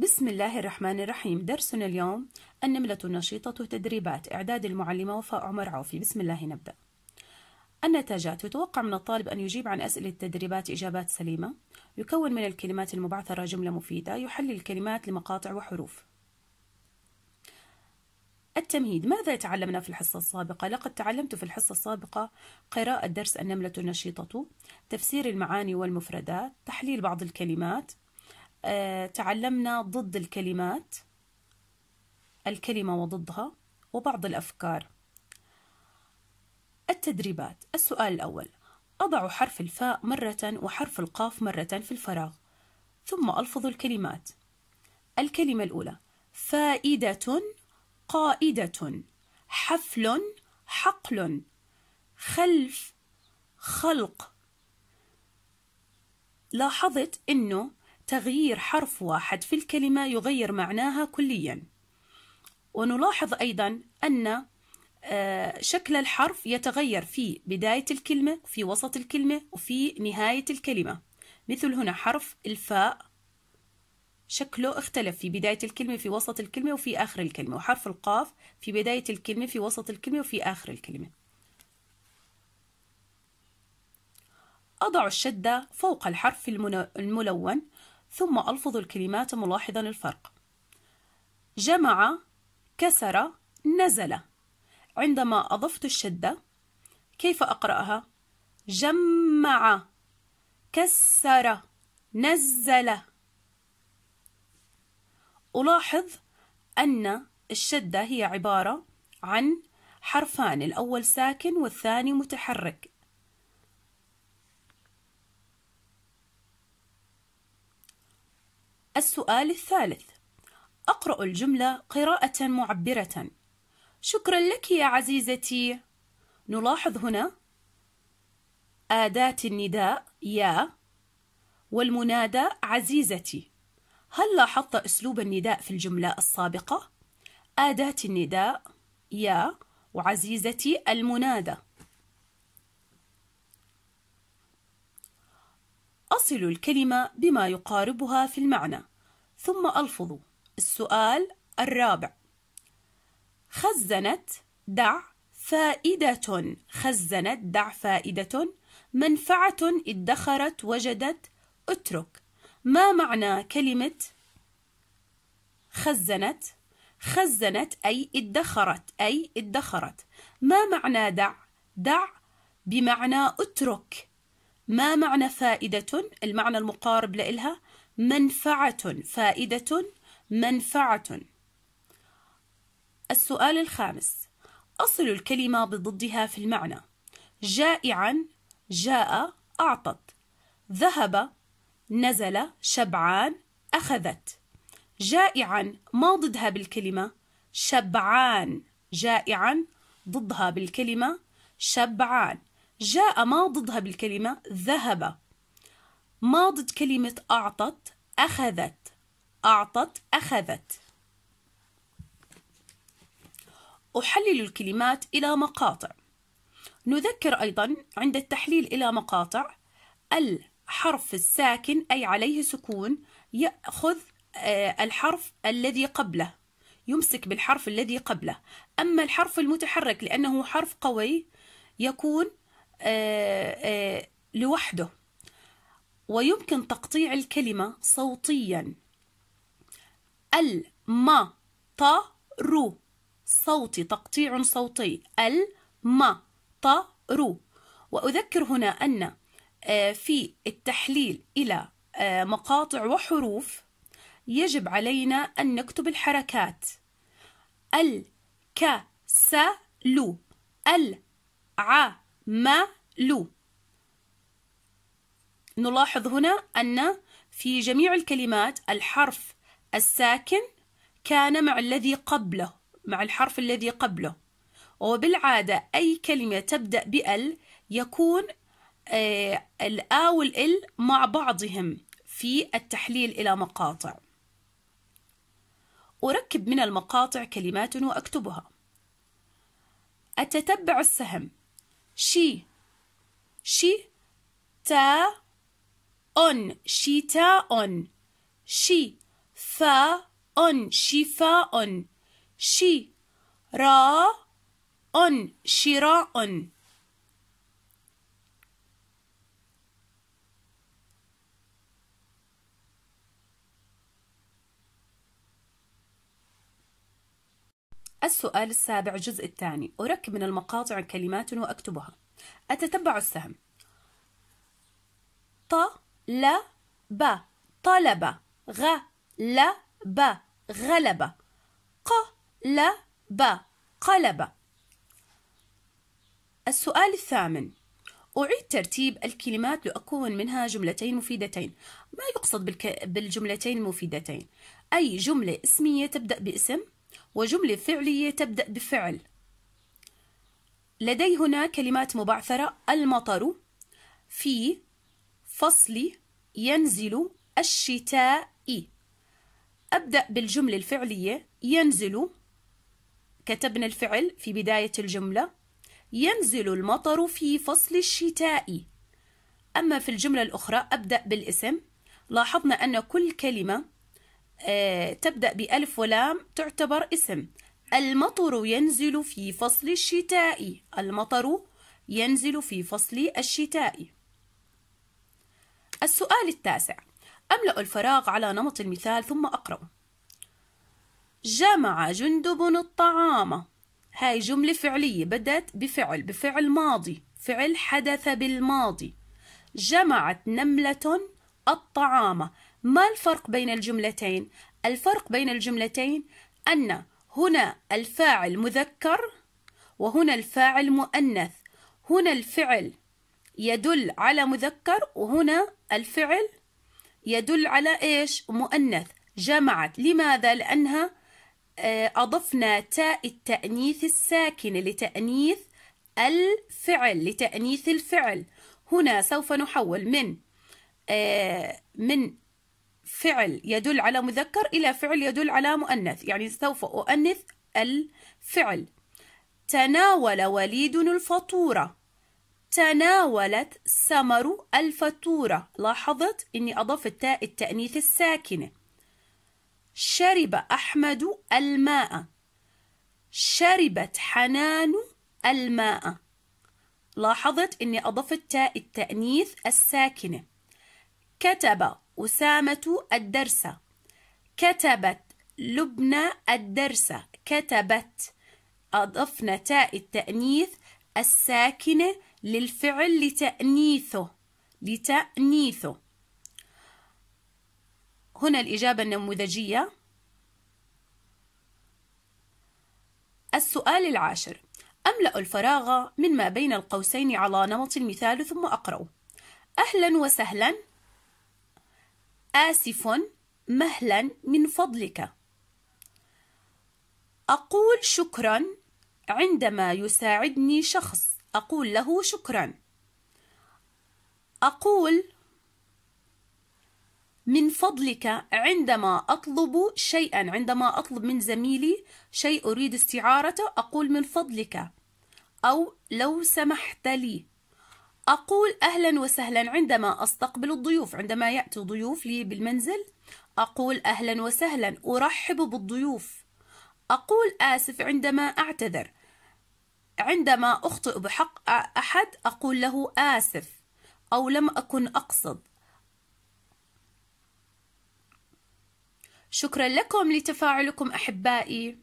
بسم الله الرحمن الرحيم درسنا اليوم النملة النشيطة تدريبات إعداد المعلمة وفاء عمر عوفي بسم الله نبدأ النتاجات يتوقع من الطالب أن يجيب عن أسئلة التدريبات إجابات سليمة يكون من الكلمات المبعثرة جملة مفيدة يحلل الكلمات لمقاطع وحروف التمهيد ماذا تعلمنا في الحصة السابقة؟ لقد تعلمت في الحصة السابقة قراءة درس النملة النشيطة تفسير المعاني والمفردات تحليل بعض الكلمات آه، تعلمنا ضد الكلمات الكلمة وضدها وبعض الأفكار التدريبات السؤال الأول أضع حرف الفاء مرة وحرف القاف مرة في الفراغ ثم ألفظ الكلمات الكلمة الأولى فائدة قائدة حفل حقل خلف خلق لاحظت أنه تغيير حرف واحد في الكلمة يغير معناها كليا ونلاحظ أيضا أن آه، شكل الحرف يتغير في بداية الكلمة في وسط الكلمة وفي نهاية الكلمة مثل هنا حرف الفاء شكله اختلف في بداية الكلمة في وسط الكلمة وفي آخر الكلمة وحرف القاف في بداية الكلمة في وسط الكلمة وفي آخر الكلمة أضع الشدة فوق الحرف الملون ثم ألفظ الكلمات ملاحظا الفرق جمع كسر نزل عندما أضفت الشدة كيف أقرأها؟ جمع كسر نزل ألاحظ أن الشدة هي عبارة عن حرفان الأول ساكن والثاني متحرك السؤال الثالث أقرأ الجملة قراءة معبرة شكرا لك يا عزيزتي نلاحظ هنا أداة النداء يا والمنادى عزيزتي هل لاحظت أسلوب النداء في الجملة السابقة؟ أداة النداء يا وعزيزتي المنادى أصل الكلمة بما يقاربها في المعنى ثم ألفظ السؤال الرابع خزنت دع فائدة خزنت دع فائدة منفعة ادخرت وجدت اترك ما معنى كلمة خزنت خزنت أي ادخرت أي ادخرت ما معنى دع دع بمعنى اترك ما معنى فائدة المعنى المقارب لإلها منفعة فائدة منفعة السؤال الخامس أصل الكلمة بضدها في المعنى جائعا جاء أعطت ذهب نزل شبعان أخذت جائعا ما ضدها بالكلمة شبعان جائعا ضدها بالكلمة شبعان جاء ما ضدها بالكلمة ذهب ما ضد كلمة أعطت أخذت أعطت أخذت أحلل الكلمات إلى مقاطع نذكر أيضا عند التحليل إلى مقاطع الحرف الساكن أي عليه سكون يأخذ آه، الحرف الذي قبله يمسك بالحرف الذي قبله أما الحرف المتحرك لأنه حرف قوي يكون آه، آه، لوحده ويمكن تقطيع الكلمة صوتيا المطر صوتي تقطيع صوتي المطر وأذكر هنا أن آه، في التحليل إلى مقاطع وحروف يجب علينا أن نكتب الحركات الكسل الع لو نلاحظ هنا أن في جميع الكلمات الحرف الساكن كان مع الذي قبله مع الحرف الذي قبله وبالعادة أي كلمة تبدأ بأل يكون آه، الآ والإل مع بعضهم في التحليل إلى مقاطع أركب من المقاطع كلمات وأكتبها أتتبع السهم شي شي تا أن شتاء شي فا أن شفاء شي را أن شراء السؤال السابع الجزء الثاني أركب من المقاطع كلمات وأكتبها أتتبع السهم ط ل ب طلب غ ل ب غلب ق ل ب قلب السؤال الثامن أعيد ترتيب الكلمات لأكون منها جملتين مفيدتين ما يقصد بالك... بالجملتين المفيدتين أي جملة اسمية تبدأ باسم وجملة فعلية تبدأ بفعل لدي هنا كلمات مبعثرة المطر في فصل ينزل الشتاء أبدأ بالجملة الفعلية ينزل كتبنا الفعل في بداية الجملة ينزل المطر في فصل الشتاء أما في الجملة الأخرى أبدأ بالاسم لاحظنا أن كل كلمة آه، تبدأ بألف ولام تعتبر اسم المطر ينزل في فصل الشتاء المطر ينزل في فصل الشتاء السؤال التاسع أملأ الفراغ على نمط المثال ثم أقرأ جمع جندب الطعام هاي جملة فعلية بدأت بفعل بفعل ماضي فعل حدث بالماضي جمعت نملة الطعام ما الفرق بين الجملتين الفرق بين الجملتين ان هنا الفاعل مذكر وهنا الفاعل مؤنث هنا الفعل يدل على مذكر وهنا الفعل يدل على ايش مؤنث جمعت لماذا لانها آه، اضفنا تاء التانيث الساكنه لتانيث الفعل لتانيث الفعل هنا سوف نحول من آه، من فعل يدل على مذكر إلى فعل يدل على مؤنث يعني سوف أؤنث الفعل تناول وليد الفطورة تناولت سمر الفطورة لاحظت أني أضفت تاء التأنيث الساكنة شرب أحمد الماء شربت حنان الماء لاحظت أني أضفت تاء التأنيث الساكنة كتب أسامة الدرس كتبت لبنى الدرس كتبت أضفنا تاء التأنيث الساكنة للفعل لتأنيثه لتأنيثه هنا الإجابة النموذجية السؤال العاشر أملأ الفراغ من ما بين القوسين على نمط المثال ثم أقرأ أهلا وسهلا آسف مهلا من فضلك أقول شكرا عندما يساعدني شخص أقول له شكرا أقول من فضلك عندما أطلب شيئا عندما أطلب من زميلي شيء أريد استعارته أقول من فضلك أو لو سمحت لي أقول أهلا وسهلا عندما أستقبل الضيوف عندما يأتي ضيوف لي بالمنزل أقول أهلا وسهلا أرحب بالضيوف أقول آسف عندما أعتذر عندما أخطئ بحق أحد أقول له آسف أو لم أكن أقصد شكرا لكم لتفاعلكم أحبائي